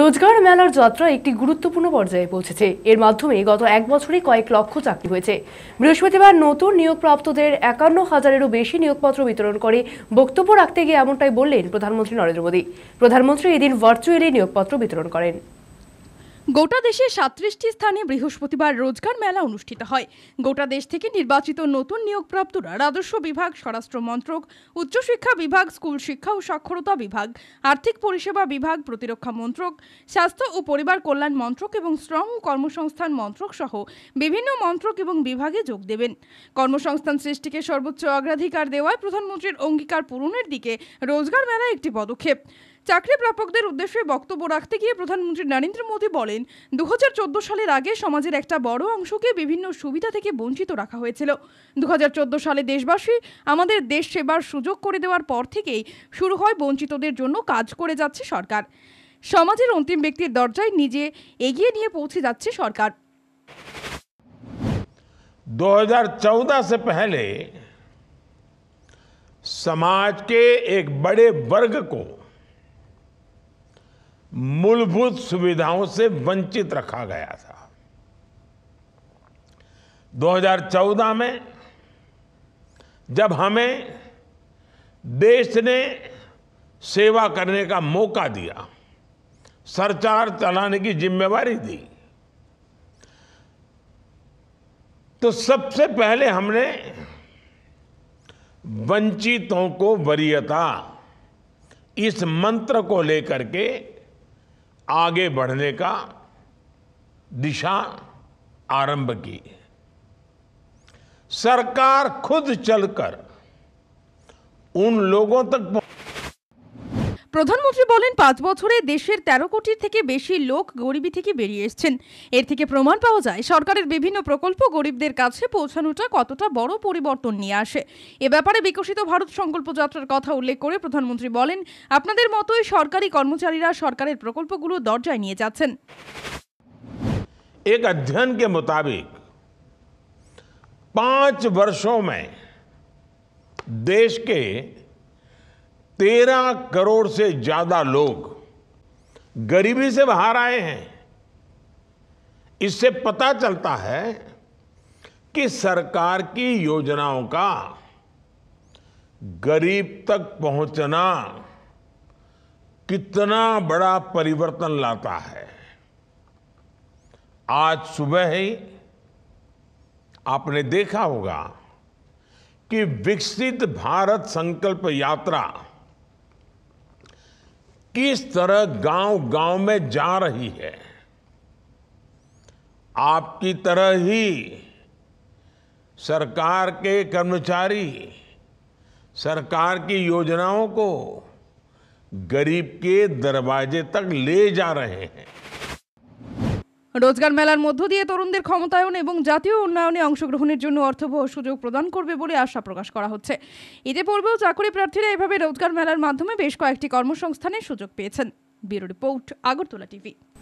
রোজগার মেলার যাত্রা একটি গুরুত্বপূর্ণ পর্যায়ে পৌঁছেছে এর মাধ্যমে গত এক বছরে কয়েক লক্ষ চাকরি হয়েছে বৃহস্পতিবার নতুন নিয়োগপ্রাপ্তদের একান্ন হাজারেরও বেশি নিয়োগপত্র বিতরণ করে বক্তব্য রাখতে গিয়ে এমনটাই বললেন প্রধানমন্ত্রী নরেন্দ্র মোদী প্রধানমন্ত্রী এদিন ভার্চুয়ালি নিয়োগপত্র বিতরণ করেন গোটা দেশে সাতত্রিশটি স্থানে বৃহস্পতিবার রোজগার মেলা অনুষ্ঠিত হয় গোটা দেশ থেকে নির্বাচিত নতুন নিয়োগপ্রাপ্তরা রাজস্ব বিভাগ স্বরাষ্ট্র মন্ত্রক উচ্চশিক্ষা বিভাগ স্কুল শিক্ষা ও সাক্ষরতা বিভাগ আর্থিক পরিষেবা বিভাগ প্রতিরক্ষা মন্ত্রক স্বাস্থ্য ও পরিবার কল্যাণ মন্ত্রক এবং শ্রম ও কর্মসংস্থান মন্ত্রক সহ বিভিন্ন মন্ত্রক এবং বিভাগে যোগ দেবেন কর্মসংস্থান সৃষ্টিকে সর্বোচ্চ অগ্রাধিকার দেওয়ায় প্রধানমন্ত্রীর অঙ্গীকার পূরণের দিকে রোজগার মেলা একটি পদক্ষেপ চাকরি প্রাপকদের উদ্দেশ্যে বক্তব্য রাখতে গিয়ে প্রধানমন্ত্রী নরেন্দ্র মোদী বলেন দু সালের আগে সমাজের একটা বড় অংশকে বিভিন্ন সুবিধা থেকে বঞ্চিত রাখা হয়েছিল দু সালে দেশবাসী আমাদের দেশ সেবার সুযোগ করে দেওয়ার পর থেকেই শুরু হয় বঞ্চিতদের জন্য কাজ করে যাচ্ছে সরকার সমাজের অন্তিম ব্যক্তির দরজায় নিজে এগিয়ে নিয়ে পৌঁছে যাচ্ছে সরকার 2014 से पहले समाज के एक बड़े वर्ग को मूलभूत सुविधाओं से वंचित रखा गया था 2014 में जब हमें देश ने सेवा करने का मौका दिया सरचार चलाने की जिम्मेवारी दी तो सबसे पहले हमने वंचितों को वरीयता इस मंत्र को लेकर के आगे बढ़ने का दिशा आरंभ की सरकार खुद चलकर उन लोगों तक पहुंच প্রধানমন্ত্রী বলেন পাঁচ বছরে দেশের তেরো কোটির থেকে বেশি লোক গরিবী থেকে বেরিয়ে এসছেন এর থেকে প্রমাণ পাওয়া যায় সরকারের বিভিন্ন প্রকল্প গরিবদের কাছে পৌঁছানোটা কতটা বড় পরিবর্তন নিয়ে আসে এ ব্যাপারে বিকশিত ভারত সংকল্প যাত্রার কথা উল্লেখ করে প্রধানমন্ত্রী বলেন আপনাদের মতোই সরকারি কর্মচারীরা সরকারের প্রকল্পগুলো দরজায় নিয়ে যাচ্ছেন एक अध्ययन के मुताबिक पांच वर्षों में देश के तेरह करोड़ से ज्यादा लोग गरीबी से बाहर आए हैं इससे पता चलता है कि सरकार की योजनाओं का गरीब तक पहुंचना कितना बड़ा परिवर्तन लाता है आज सुबह ही आपने देखा होगा कि विकसित भारत संकल्प यात्रा किस तरह गांव गांव में जा रही है आपकी तरह ही सरकार के कर्मचारी सरकार की योजनाओं को गरीब के दरवाजे तक ले जा रहे हैं রোজগার মেলার মধ্য দিয়ে তরুণদের ক্ষমতায়ন এবং জাতীয় উন্নয়নে অংশগ্রহণের জন্য অর্থবহ সুযোগ প্রদান করবে বলে আশা প্রকাশ করা হচ্ছে এতে পূর্বেও চাকরি প্রার্থীরা এভাবে রোজগার মেলার মাধ্যমে বেশ কয়েকটি কর্মসংস্থানের সুযোগ পেয়েছেন ব্যুরো রিপোর্ট আগরতলা টিভি